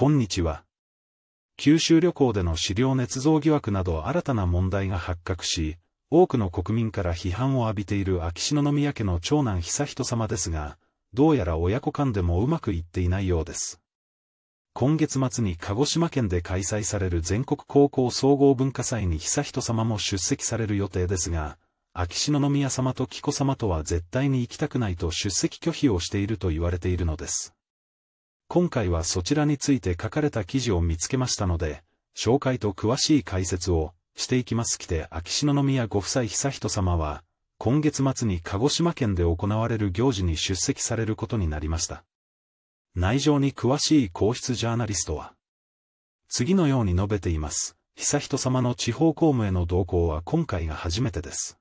こんにちは、九州旅行での資料捏造疑惑など新たな問題が発覚し、多くの国民から批判を浴びている秋篠宮家の長男悠仁さまですが、どうやら親子間でもうまくいっていないようです。今月末に鹿児島県で開催される全国高校総合文化祭に悠仁さまも出席される予定ですが、秋篠宮さまと紀子さまとは絶対に行きたくないと出席拒否をしていると言われているのです。今回はそちらについて書かれた記事を見つけましたので、紹介と詳しい解説をしていきますきて秋篠宮ご夫妻悠仁さまは、今月末に鹿児島県で行われる行事に出席されることになりました。内情に詳しい皇室ジャーナリストは、次のように述べています。悠仁さまの地方公務への同行は今回が初めてです。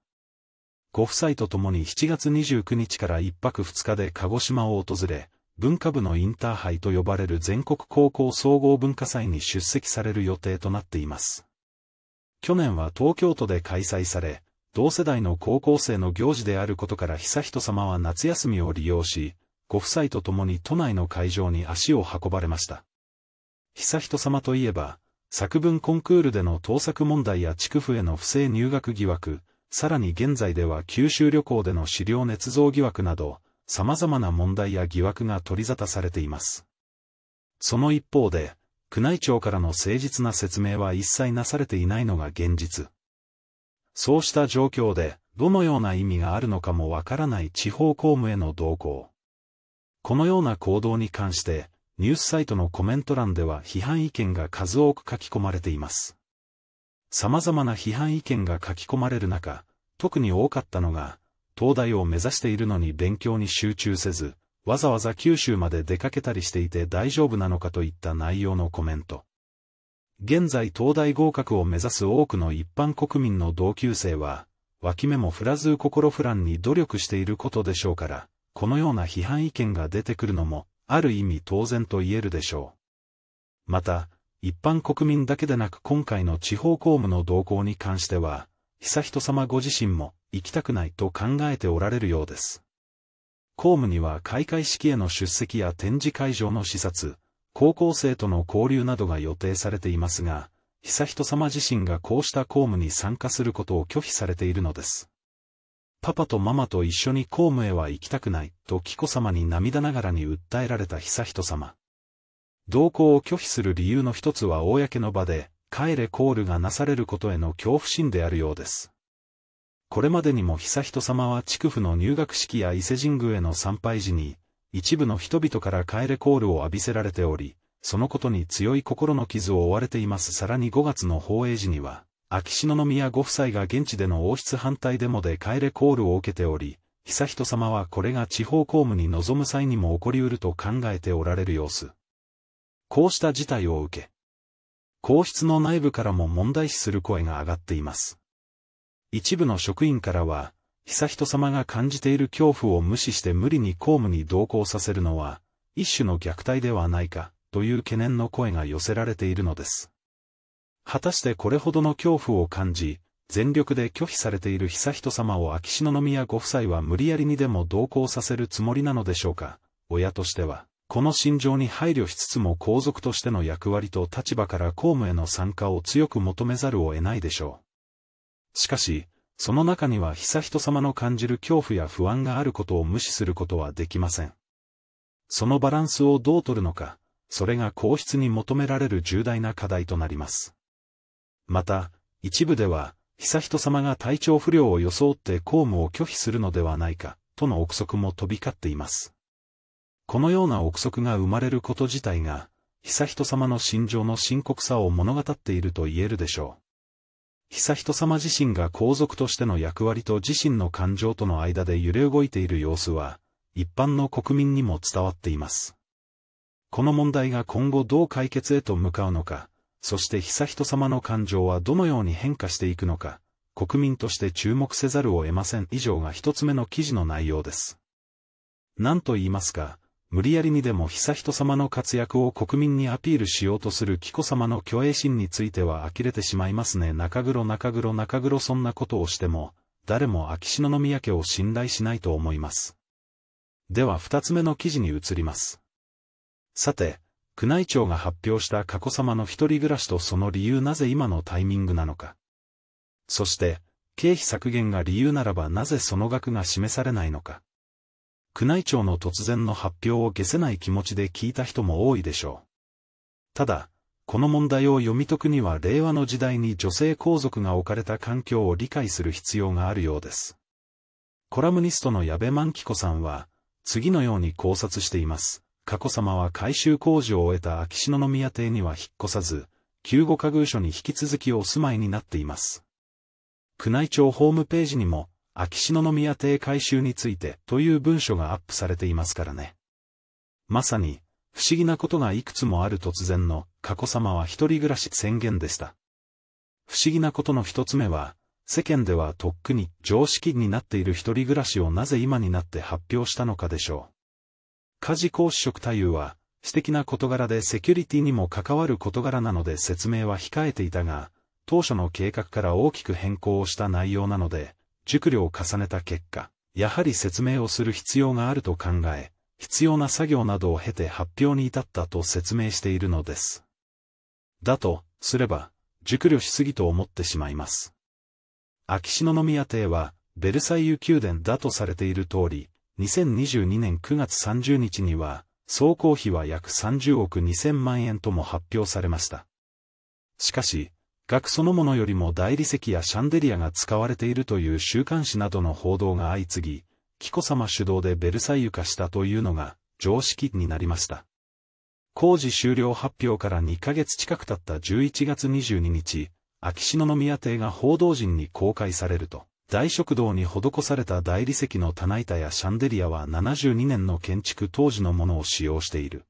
ご夫妻と共に7月29日から1泊2日で鹿児島を訪れ、文化部のインターハイと呼ばれる全国高校総合文化祭に出席される予定となっています。去年は東京都で開催され、同世代の高校生の行事であることから悠仁さまは夏休みを利用し、ご夫妻と共に都内の会場に足を運ばれました。悠仁さまといえば、作文コンクールでの盗作問題や地区府への不正入学疑惑、さらに現在では九州旅行での資料捏造疑惑など、様々な問題や疑惑が取り沙汰されています。その一方で、宮内庁からの誠実な説明は一切なされていないのが現実。そうした状況で、どのような意味があるのかもわからない地方公務への動向。このような行動に関して、ニュースサイトのコメント欄では批判意見が数多く書き込まれています。様々な批判意見が書き込まれる中、特に多かったのが、東大を目指しているのに勉強に集中せず、わざわざ九州まで出かけたりしていて大丈夫なのかといった内容のコメント。現在東大合格を目指す多くの一般国民の同級生は、脇目も振らず心不乱に努力していることでしょうから、このような批判意見が出てくるのも、ある意味当然と言えるでしょう。また、一般国民だけでなく今回の地方公務の動向に関しては、悠仁さまご自身も、行きたくないと考えておられるようです。公務には開会式への出席や展示会場の視察、高校生との交流などが予定されていますが、悠仁さま自身がこうした公務に参加することを拒否されているのです。パパとママと一緒に公務へは行きたくないと紀子さまに涙ながらに訴えられた悠仁さま。同行を拒否する理由の一つは公の場で、帰れコールがなされることへの恐怖心であるようです。これまでにも悠仁さまは区府の入学式や伊勢神宮への参拝時に、一部の人々から帰れコールを浴びせられており、そのことに強い心の傷を負われています。さらに5月の放映時には、秋篠宮ご夫妻が現地での王室反対デモで帰れコールを受けており、悠仁さまはこれが地方公務に臨む際にも起こりうると考えておられる様子。こうした事態を受け、皇室の内部からも問題視する声が上がっています。一部の職員からは、悠仁さまが感じている恐怖を無視して無理に公務に同行させるのは、一種の虐待ではないか、という懸念の声が寄せられているのです。果たしてこれほどの恐怖を感じ、全力で拒否されている悠仁さまを秋篠宮ご夫妻は無理やりにでも同行させるつもりなのでしょうか。親としては、この心情に配慮しつつも皇族としての役割と立場から公務への参加を強く求めざるを得ないでしょう。しかし、その中には悠仁さまの感じる恐怖や不安があることを無視することはできません。そのバランスをどう取るのか、それが皇室に求められる重大な課題となります。また、一部では、悠仁さまが体調不良を装って公務を拒否するのではないか、との憶測も飛び交っています。このような憶測が生まれること自体が、悠仁さまの心情の深刻さを物語っていると言えるでしょう。悠仁さま自身が皇族としての役割と自身の感情との間で揺れ動いている様子は、一般の国民にも伝わっています。この問題が今後どう解決へと向かうのか、そして悠仁さまの感情はどのように変化していくのか、国民として注目せざるを得ません以上が一つ目の記事の内容です。何と言いますか、無理やりにでも悠仁さまの活躍を国民にアピールしようとする紀子さまの虚栄心については呆れてしまいますね中黒中黒中黒そんなことをしても、誰も秋篠宮家を信頼しないと思います。では二つ目の記事に移ります。さて、宮内庁が発表した佳子さまの一人暮らしとその理由なぜ今のタイミングなのか。そして、経費削減が理由ならばなぜその額が示されないのか。宮内庁の突然の発表を消せない気持ちで聞いた人も多いでしょう。ただ、この問題を読み解くには令和の時代に女性皇族が置かれた環境を理解する必要があるようです。コラムニストの矢部万紀子さんは、次のように考察しています。佳子さまは改修工事を終えた秋篠宮邸には引っ越さず、旧護家具所に引き続きお住まいになっています。宮内庁ホームページにも、秋篠宮邸改修についてという文書がアップされていますからね。まさに、不思議なことがいくつもある突然の、過去様は一人暮らし宣言でした。不思議なことの一つ目は、世間ではとっくに常識になっている一人暮らしをなぜ今になって発表したのかでしょう。家事公子職太夫は、私的な事柄でセキュリティにも関わる事柄なので説明は控えていたが、当初の計画から大きく変更をした内容なので、熟慮を重ねた結果、やはり説明をする必要があると考え、必要な作業などを経て発表に至ったと説明しているのです。だと、すれば、熟慮しすぎと思ってしまいます。秋篠宮邸は、ベルサイユ宮殿だとされている通り、2022年9月30日には、総工費は約30億2000万円とも発表されました。しかし、額そのものよりも大理石やシャンデリアが使われているという週刊誌などの報道が相次ぎ、紀子様主導でベルサイユ化したというのが常識になりました。工事終了発表から2ヶ月近く経った11月22日、秋篠宮邸が報道陣に公開されると、大食堂に施された大理石の棚板やシャンデリアは72年の建築当時のものを使用している。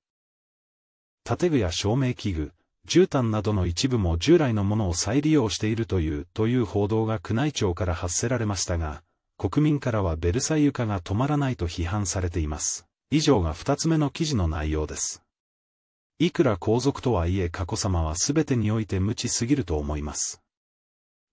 建具や照明器具、絨毯などの一部も従来のものを再利用しているというという報道が宮内庁から発せられましたが、国民からはベルサイユ化が止まらないと批判されています。以上が二つ目の記事の内容です。いくら皇族とはいえ佳子様は全てにおいて無知すぎると思います。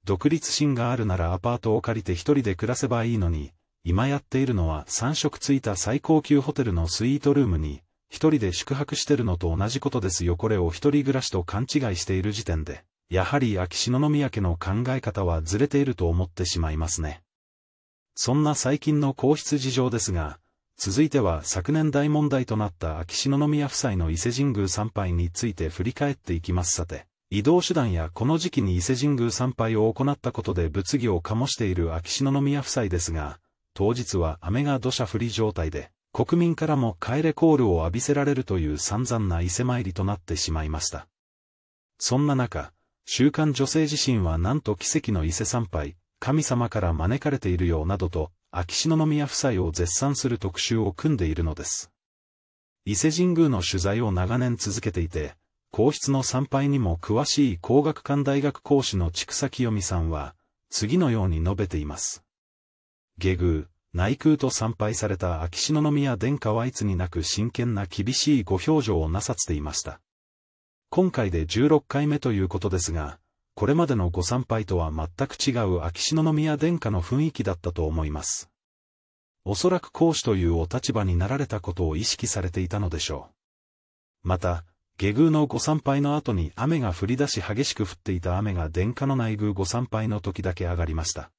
独立心があるならアパートを借りて一人で暮らせばいいのに、今やっているのは3色ついた最高級ホテルのスイートルームに、一人で宿泊してるのと同じことですよこれを一人暮らしと勘違いしている時点で、やはり秋篠宮家の考え方はずれていると思ってしまいますね。そんな最近の皇室事情ですが、続いては昨年大問題となった秋篠宮夫妻の伊勢神宮参拝について振り返っていきますさて、移動手段やこの時期に伊勢神宮参拝を行ったことで物議を醸している秋篠宮夫妻ですが、当日は雨が土砂降り状態で、国民からも帰れコールを浴びせられるという散々な伊勢参りとなってしまいました。そんな中、週刊女性自身はなんと奇跡の伊勢参拝、神様から招かれているようなどと、秋篠宮夫妻を絶賛する特集を組んでいるのです。伊勢神宮の取材を長年続けていて、皇室の参拝にも詳しい工学館大学講師の千草清美さんは、次のように述べています。下宮、内宮と参拝された秋篠宮殿下はいつになく真剣な厳しいご表情をなさっていました。今回で16回目ということですが、これまでのご参拝とは全く違う秋篠宮殿下の雰囲気だったと思います。おそらく講師というお立場になられたことを意識されていたのでしょう。また、下宮のご参拝の後に雨が降り出し激しく降っていた雨が殿下の内宮ご参拝の時だけ上がりました。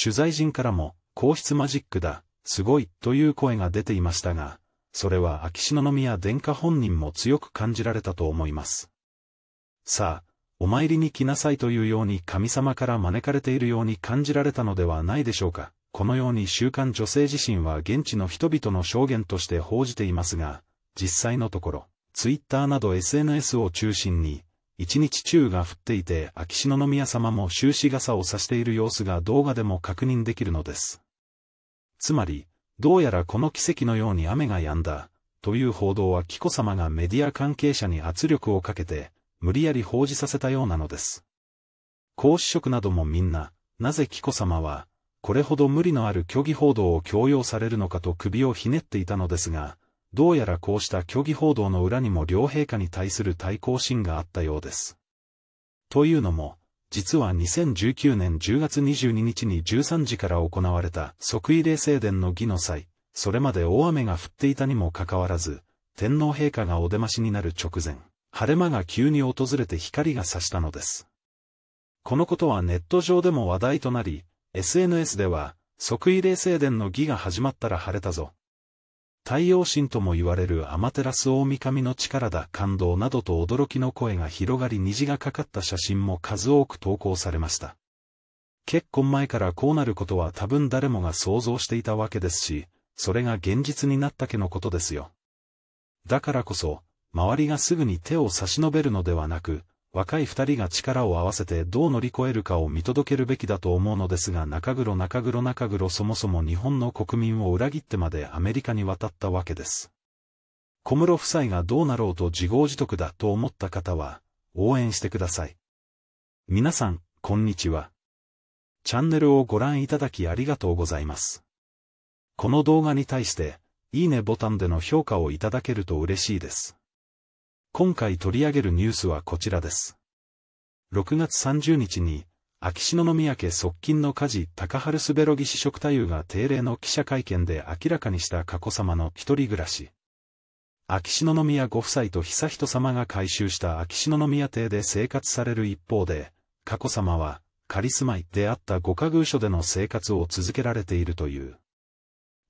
取材陣からも、皇室マジックだ、すごい、という声が出ていましたが、それは秋篠宮殿下本人も強く感じられたと思います。さあ、お参りに来なさいというように神様から招かれているように感じられたのではないでしょうか。このように週刊女性自身は現地の人々の証言として報じていますが、実際のところ、ツイッターなど SNS を中心に、一日中が降っていて秋篠宮様も終始傘を差している様子が動画でも確認できるのです。つまり、どうやらこの奇跡のように雨が止んだ、という報道は紀子さまがメディア関係者に圧力をかけて、無理やり報じさせたようなのです。皇嗣職などもみんな、なぜ紀子さまは、これほど無理のある虚偽報道を強要されるのかと首をひねっていたのですが、どうやらこうした虚偽報道の裏にも両陛下に対する対抗心があったようです。というのも、実は2019年10月22日に13時から行われた即位礼正殿の儀の際、それまで大雨が降っていたにもかかわらず、天皇陛下がお出ましになる直前、晴れ間が急に訪れて光が差したのです。このことはネット上でも話題となり、SNS では、即位礼正殿の儀が始まったら晴れたぞ、太陽神とも言われるアマテラス大神の力だ感動などと驚きの声が広がり虹がかかった写真も数多く投稿されました。結婚前からこうなることは多分誰もが想像していたわけですし、それが現実になったけのことですよ。だからこそ、周りがすぐに手を差し伸べるのではなく、若い二人が力を合わせてどう乗り越えるかを見届けるべきだと思うのですが中黒中黒中黒そもそも日本の国民を裏切ってまでアメリカに渡ったわけです。小室夫妻がどうなろうと自業自得だと思った方は、応援してください。皆さん、こんにちは。チャンネルをご覧いただきありがとうございます。この動画に対して、いいねボタンでの評価をいただけると嬉しいです。今回取り上げるニュースはこちらです。6月30日に、秋篠宮家側近の家事高春すべろぎ試食太夫が定例の記者会見で明らかにした佳子さまの一人暮らし。秋篠宮ご夫妻と悠仁さまが改修した秋篠宮邸で生活される一方で、佳子さまは、仮住まいであったご家具所での生活を続けられているという。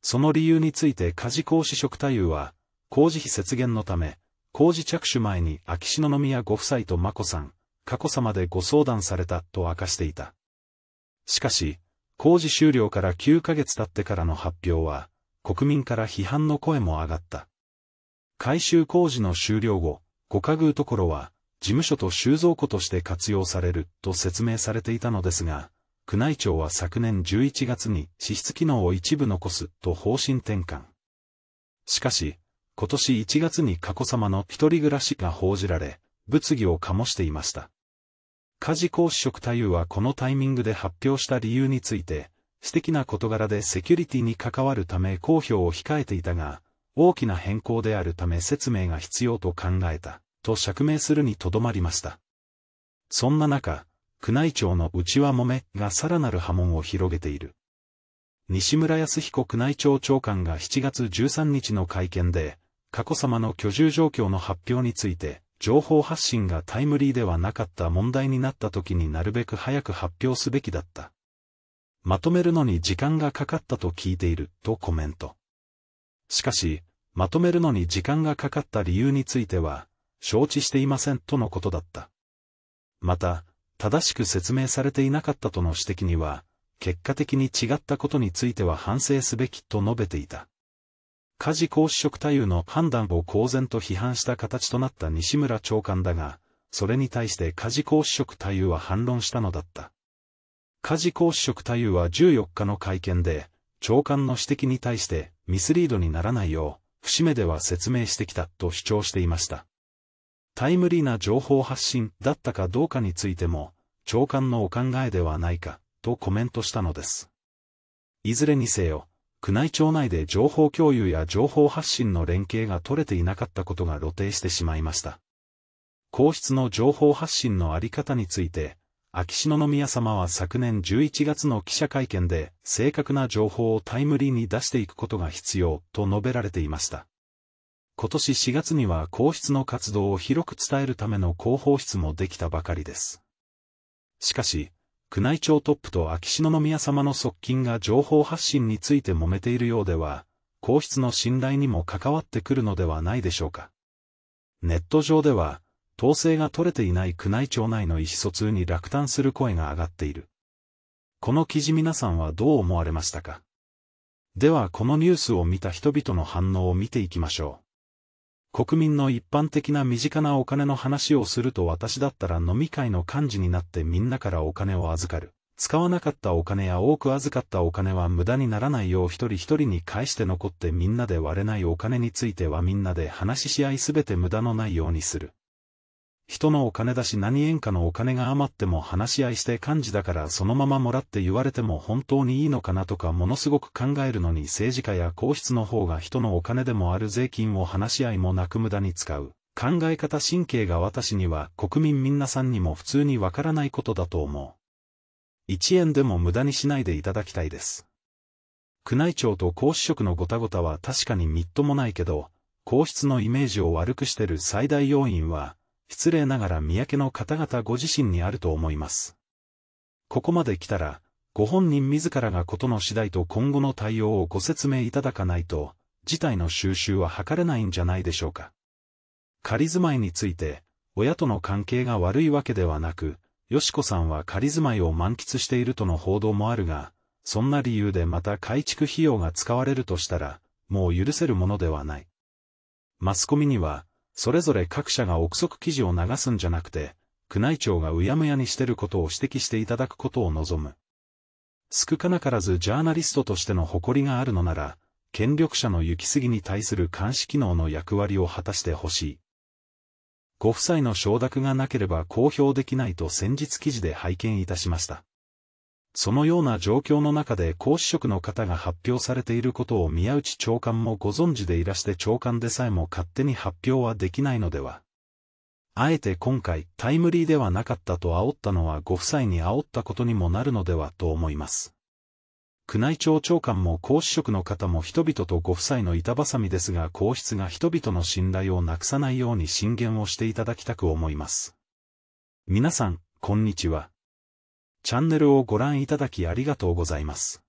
その理由について家事講師職太夫は、工事費節減のため、工事着手前に秋篠宮ご夫妻と眞子さん、佳子さまでご相談されたと明かしていた。しかし、工事終了から9ヶ月経ってからの発表は、国民から批判の声も上がった。改修工事の終了後、五家ころは、事務所と収蔵庫として活用されると説明されていたのですが、宮内庁は昨年11月に支出機能を一部残すと方針転換。しかし、今年1月に佳子さまの一人暮らしが報じられ、物議を醸していました。家事公子職太夫はこのタイミングで発表した理由について、素敵な事柄でセキュリティに関わるため公表を控えていたが、大きな変更であるため説明が必要と考えた、と釈明するにとどまりました。そんな中、宮内庁の内輪もめがさらなる波紋を広げている。西村康彦宮内庁長官が7月13日の会見で、佳子さまの居住状況の発表について、情報発信がタイムリーではなかった問題になった時になるべく早く発表すべきだった。まとめるのに時間がかかったと聞いている、とコメント。しかし、まとめるのに時間がかかった理由については、承知していませんとのことだった。また、正しく説明されていなかったとの指摘には、結果的に違ったことについては反省すべきと述べていた。家事公子職対応の判断を公然と批判した形となった西村長官だが、それに対して家事公子職対応は反論したのだった。家事公子職対応は14日の会見で、長官の指摘に対してミスリードにならないよう、節目では説明してきたと主張していました。タイムリーな情報発信だったかどうかについても、長官のお考えではないか、とコメントしたのです。いずれにせよ、宮内庁内で情報共有や情報発信の連携が取れていなかったことが露呈してしまいました。皇室の情報発信のあり方について、秋篠宮さまは昨年11月の記者会見で、正確な情報をタイムリーに出していくことが必要、と述べられていました。今年4月には皇室の活動を広く伝えるための広報室もできたばかりです。しかし、宮内庁トップと秋篠宮様の側近が情報発信について揉めているようでは、皇室の信頼にも関わってくるのではないでしょうか。ネット上では、統制が取れていない宮内庁内の意思疎通に落胆する声が上がっている。この記事皆さんはどう思われましたかではこのニュースを見た人々の反応を見ていきましょう。国民の一般的な身近なお金の話をすると私だったら飲み会の幹事になってみんなからお金を預かる。使わなかったお金や多く預かったお金は無駄にならないよう一人一人に返して残ってみんなで割れないお金についてはみんなで話し合いすべて無駄のないようにする。人のお金だし何円かのお金が余っても話し合いして幹事だからそのままもらって言われても本当にいいのかなとかものすごく考えるのに政治家や皇室の方が人のお金でもある税金を話し合いもなく無駄に使う。考え方神経が私には国民みんなさんにも普通にわからないことだと思う。1円でも無駄にしないでいただきたいです。宮内庁と皇嗣職のごたごたは確かにみっともないけど、皇室のイメージを悪くしてる最大要因は、失礼ながら三宅の方々ご自身にあると思います。ここまで来たら、ご本人自らがことの次第と今後の対応をご説明いただかないと、事態の収拾は図れないんじゃないでしょうか。仮住まいについて、親との関係が悪いわけではなく、よしこさんは仮住まいを満喫しているとの報道もあるが、そんな理由でまた改築費用が使われるとしたら、もう許せるものではない。マスコミには、それぞれ各社が憶測記事を流すんじゃなくて、宮内庁がうやむやにしてることを指摘していただくことを望む。少かなからずジャーナリストとしての誇りがあるのなら、権力者の行き過ぎに対する監視機能の役割を果たしてほしい。ご夫妻の承諾がなければ公表できないと先日記事で拝見いたしました。そのような状況の中で皇嗣職の方が発表されていることを宮内長官もご存知でいらして長官でさえも勝手に発表はできないのでは。あえて今回タイムリーではなかったと煽ったのはご夫妻に煽ったことにもなるのではと思います。宮内庁長官も皇嗣職の方も人々とご夫妻の板挟みですが皇室が人々の信頼をなくさないように進言をしていただきたく思います。皆さん、こんにちは。チャンネルをご覧いただきありがとうございます。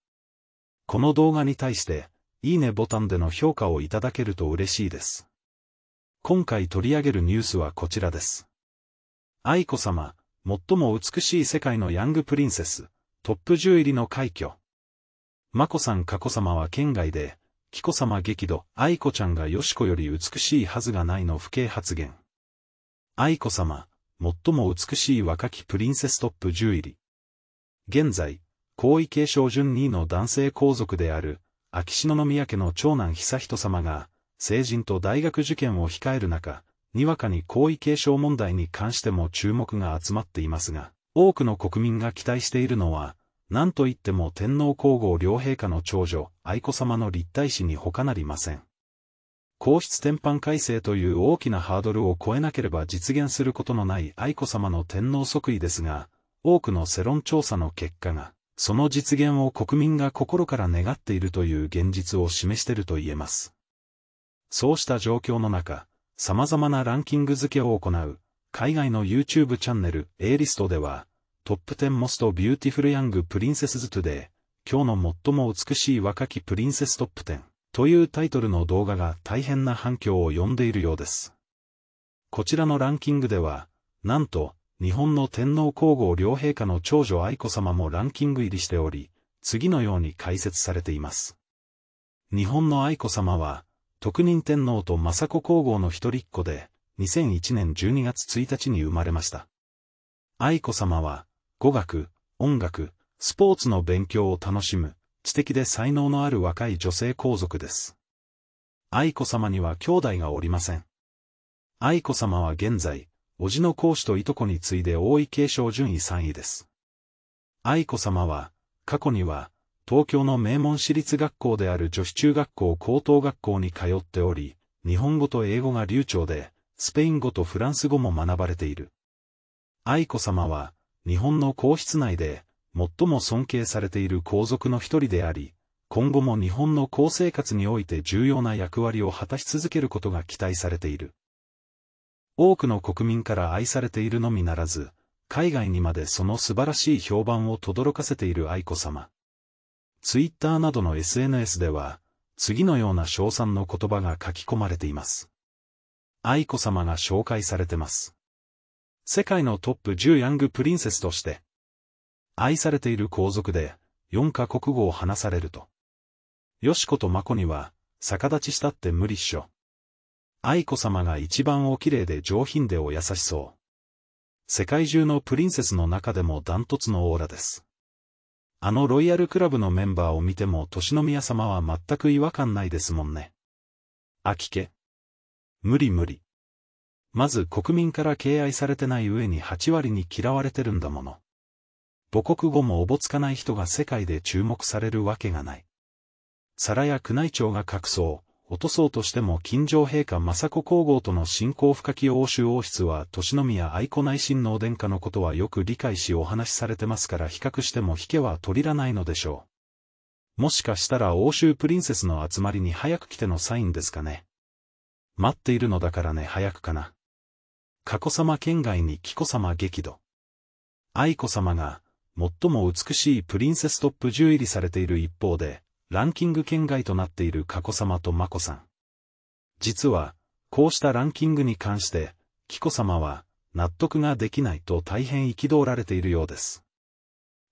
この動画に対して、いいねボタンでの評価をいただけると嬉しいです。今回取り上げるニュースはこちらです。愛子さま、最も美しい世界のヤングプリンセス、トップ10入りの快挙。眞子さん佳子さまは県外で、紀子さま激怒、愛子ちゃんがよしこより美しいはずがないの不敬発言。愛子さま、最も美しい若きプリンセストップ10入り。現在、皇位継承順2位の男性皇族である、秋篠宮家の長男悠仁様が、成人と大学受験を控える中、にわかに皇位継承問題に関しても注目が集まっていますが、多くの国民が期待しているのは、何と言っても天皇皇后両陛下の長女、愛子様の立体師に他なりません。皇室転搬改正という大きなハードルを超えなければ実現することのない愛子様の天皇即位ですが、多くの世論調査の結果が、その実現を国民が心から願っているという現実を示していると言えます。そうした状況の中、様々なランキング付けを行う、海外の YouTube チャンネル A リストでは、トップ10 Most Beautiful Young Princesses Today、今日の最も美しい若きプリンセストップ10というタイトルの動画が大変な反響を呼んでいるようです。こちらのランキングでは、なんと、日本の天皇皇后両陛下の長女愛子様もランキング入りしており、次のように解説されています。日本の愛子様は、特任天皇と雅子皇后の一人っ子で、2001年12月1日に生まれました。愛子様は、語学、音楽、スポーツの勉強を楽しむ、知的で才能のある若い女性皇族です。愛子様には兄弟がおりません。愛子様は現在、叔父の講師といとこに次いで大井継承順位3位です。愛子さまは、過去には、東京の名門私立学校である女子中学校高等学校に通っており、日本語と英語が流暢で、スペイン語とフランス語も学ばれている。愛子さまは、日本の皇室内で、最も尊敬されている皇族の一人であり、今後も日本の皇生活において重要な役割を果たし続けることが期待されている。多くの国民から愛されているのみならず、海外にまでその素晴らしい評判を轟かせている愛子さま。ツイッターなどの SNS では、次のような称賛の言葉が書き込まれています。愛子さまが紹介されてます。世界のトップ10ヤングプリンセスとして、愛されている皇族で、4カ国語を話されると。よしことまこには、逆立ちしたって無理っしょ。愛子さまが一番お綺麗で上品でお優しそう。世界中のプリンセスの中でもダントツのオーラです。あのロイヤルクラブのメンバーを見ても、年宮様は全く違和感ないですもんね。あきけ。無理無理。まず国民から敬愛されてない上に8割に嫌われてるんだもの。母国語もおぼつかない人が世界で注目されるわけがない。皿や宮内庁が隠そう。落とそうとしても近城陛下雅子皇后との信仰深き欧州王室は年宮愛子内親王殿下のことはよく理解しお話しされてますから比較しても引けは取りらないのでしょう。もしかしたら欧州プリンセスの集まりに早く来てのサインですかね。待っているのだからね早くかな。佳子様県外に紀子様激怒。愛子様が、最も美しいプリンセストップ10入りされている一方で、ランキング圏外となっている佳子さまと眞子さん。実は、こうしたランキングに関して、紀子さまは、納得ができないと大変憤られているようです。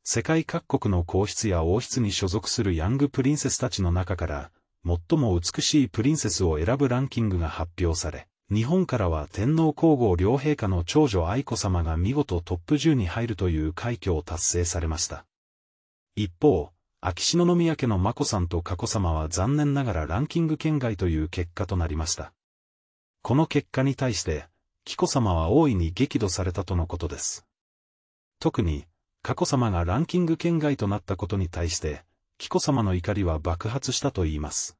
世界各国の皇室や王室に所属するヤングプリンセスたちの中から、最も美しいプリンセスを選ぶランキングが発表され、日本からは天皇皇后両陛下の長女愛子さまが見事トップ10に入るという快挙を達成されました。一方、秋篠宮家の眞子さんと佳子さまは残念ながらランキング圏外という結果となりました。この結果に対して、紀子さまは大いに激怒されたとのことです。特に、佳子さまがランキング圏外となったことに対して、紀子さまの怒りは爆発したといいます。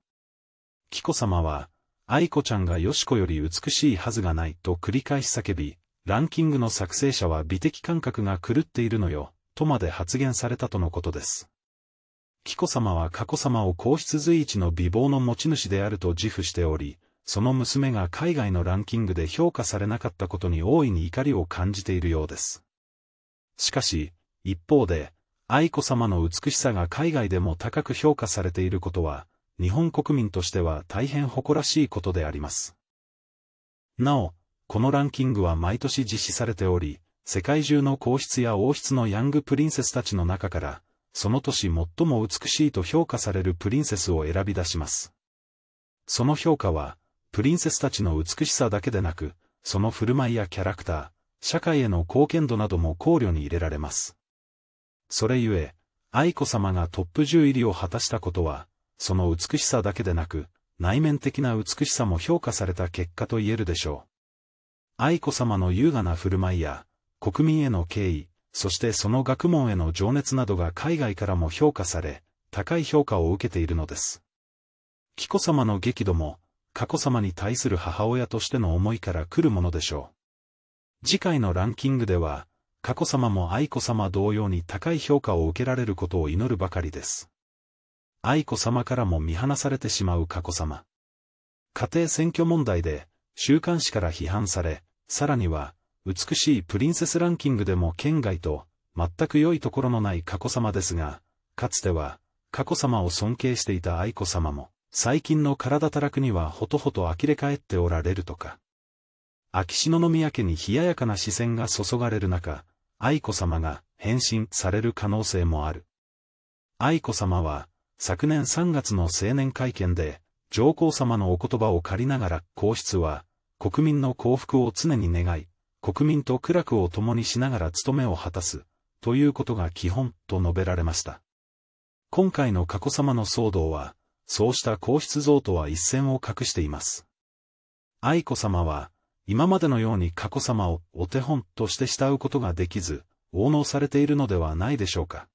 紀子さまは、愛子ちゃんがよしこより美しいはずがないと繰り返し叫び、ランキングの作成者は美的感覚が狂っているのよ、とまで発言されたとのことです。紀子さまは佳子さまを皇室随一の美貌の持ち主であると自負しており、その娘が海外のランキングで評価されなかったことに大いに怒りを感じているようです。しかし、一方で、愛子さまの美しさが海外でも高く評価されていることは、日本国民としては大変誇らしいことであります。なお、このランキングは毎年実施されており、世界中の皇室や王室のヤングプリンセスたちの中から、その年最も美しいと評価されるプリンセスを選び出します。その評価は、プリンセスたちの美しさだけでなく、その振る舞いやキャラクター、社会への貢献度なども考慮に入れられます。それゆえ、愛子様がトップ10入りを果たしたことは、その美しさだけでなく、内面的な美しさも評価された結果と言えるでしょう。愛子様の優雅な振る舞いや、国民への敬意、そしてその学問への情熱などが海外からも評価され、高い評価を受けているのです。紀子さまの激怒も、佳子さまに対する母親としての思いから来るものでしょう。次回のランキングでは、佳子さまも愛子さま同様に高い評価を受けられることを祈るばかりです。愛子さまからも見放されてしまう佳子さま。家庭選挙問題で、週刊誌から批判され、さらには、美しいプリンセスランキングでも県外と、全く良いところのない佳子さまですが、かつては、佳子さまを尊敬していた愛子さまも、最近の体たらくにはほとほと呆れ返っておられるとか。秋篠宮家に冷ややかな視線が注がれる中、愛子さまが返信される可能性もある。愛子さまは、昨年3月の青年会見で、上皇さまのお言葉を借りながら皇室は、国民の幸福を常に願い、国民と苦楽を共にしながら務めを果たす、ということが基本、と述べられました。今回の佳子さまの騒動は、そうした皇室像とは一線を画しています。愛子さまは、今までのように佳子さまをお手本として慕うことができず、応納されているのではないでしょうか。